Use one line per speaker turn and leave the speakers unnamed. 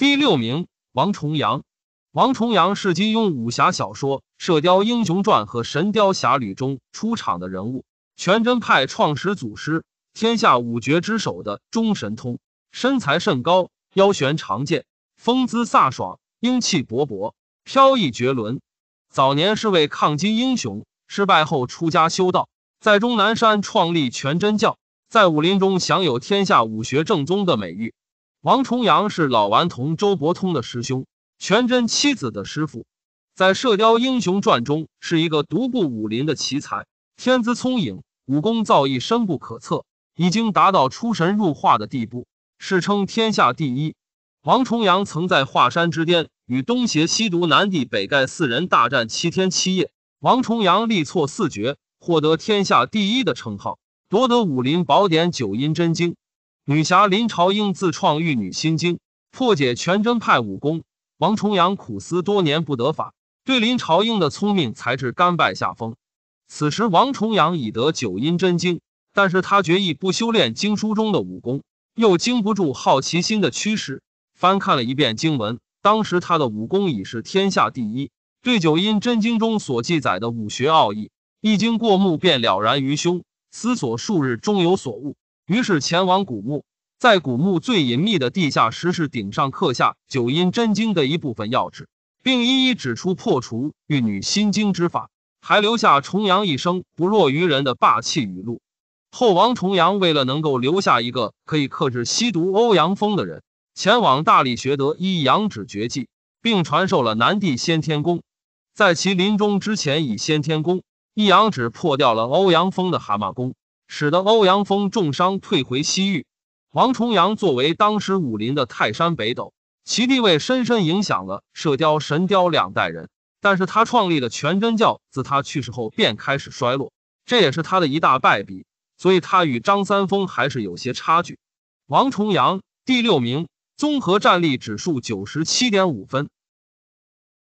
第六名，王重阳。王重阳是金庸武侠小说《射雕英雄传》和《神雕侠侣》中出场的人物，全真派创始祖师，天下五绝之首的中神通，身材甚高，腰悬长剑，风姿飒爽，英气勃勃，飘逸绝伦。早年是位抗金英雄，失败后出家修道，在终南山创立全真教，在武林中享有天下武学正宗的美誉。王重阳是老顽童周伯通的师兄，全真七子的师傅，在《射雕英雄传》中是一个独步武林的奇才，天资聪颖，武功造诣深不可测，已经达到出神入化的地步，世称天下第一。王重阳曾在华山之巅与东邪西毒南帝北丐四人大战七天七夜，王重阳力挫四绝，获得天下第一的称号，夺得武林宝典《九阴真经》。女侠林朝英自创《玉女心经》，破解全真派武功。王重阳苦思多年不得法，对林朝英的聪明才智甘拜下风。此时，王重阳已得《九阴真经》，但是他决意不修炼经书中的武功，又经不住好奇心的驱使，翻看了一遍经文。当时他的武功已是天下第一，对《九阴真经》中所记载的武学奥义，一经过目便了然于胸。思索数日，终有所悟。于是前往古墓，在古墓最隐秘的地下石室顶上刻下《九阴真经》的一部分要旨，并一一指出破除玉女心经之法，还留下重阳一生不弱于人的霸气语录。后王重阳为了能够留下一个可以克制吸毒欧阳锋的人，前往大理学得一阳指绝技，并传授了南帝先天功。在其临终之前，以先天功一阳指破掉了欧阳锋的蛤蟆功。使得欧阳锋重伤退回西域。王重阳作为当时武林的泰山北斗，其地位深深影响了《射雕》《神雕》两代人。但是他创立的全真教自他去世后便开始衰落，这也是他的一大败笔。所以他与张三丰还是有些差距。王重阳第六名，综合战力指数九十七点五分。